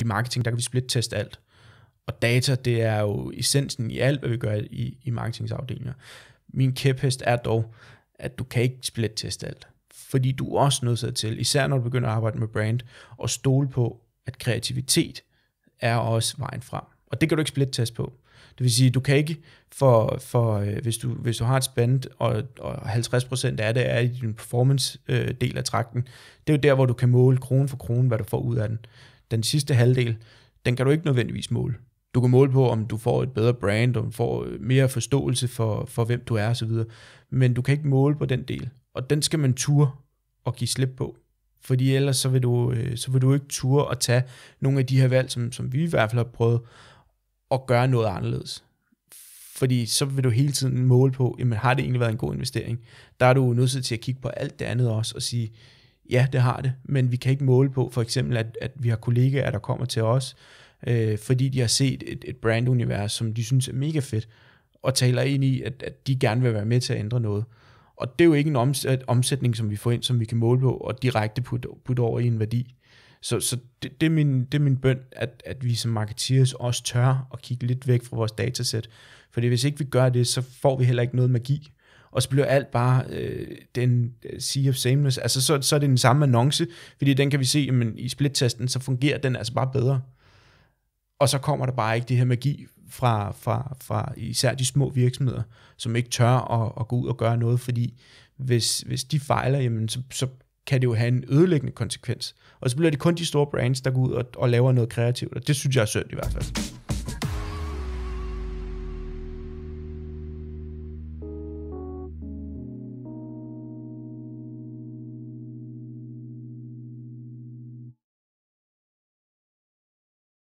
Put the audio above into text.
i marketing, der kan vi split-teste alt. Og data, det er jo essensen i alt, hvad vi gør i, i marketingsafdelinger. Min kæphest er dog, at du kan ikke split-teste alt. Fordi du er også nødt til, især når du begynder at arbejde med brand, og stole på, at kreativitet er også vejen frem. Og det kan du ikke split teste på. Det vil sige, du kan ikke, for, for øh, hvis, du, hvis du har et spændt, og, og 50% af det er i din performance-del øh, af trakten, det er jo der, hvor du kan måle krone for krone, hvad du får ud af den den sidste halvdel, den kan du ikke nødvendigvis måle. Du kan måle på, om du får et bedre brand, om du får øh, mere forståelse for, for hvem du er osv., men du kan ikke måle på den del. Og den skal man ture og give slip på. Fordi ellers så vil du, øh, så vil du ikke ture at tage nogle af de her valg, som, som vi i hvert fald har prøvet, at gøre noget anderledes. Fordi så vil du hele tiden måle på, jamen har det egentlig været en god investering? Der er du nødt til at kigge på alt det andet også og sige, Ja, det har det, men vi kan ikke måle på for eksempel, at, at vi har kollegaer, der kommer til os, øh, fordi de har set et, et brandunivers, som de synes er mega fedt, og taler ind i, at, at de gerne vil være med til at ændre noget. Og det er jo ikke en omsætning, som vi får ind, som vi kan måle på, og direkte putte put over i en værdi. Så, så det, det, er min, det er min bøn, at, at vi som marketeers også tør at kigge lidt væk fra vores datasæt. Fordi hvis ikke vi gør det, så får vi heller ikke noget magi og så bliver alt bare øh, den øh, sea of sameness. Altså, så, så er det den samme annonce, fordi den kan vi se, jamen, i splittesten, så fungerer den altså bare bedre. Og så kommer der bare ikke det her magi fra, fra, fra især de små virksomheder, som ikke tør at, at gå ud og gøre noget, fordi hvis, hvis de fejler, jamen, så, så kan det jo have en ødelæggende konsekvens. Og så bliver det kun de store brands, der går ud og, og laver noget kreativt, og det synes jeg er synd i hvert fald.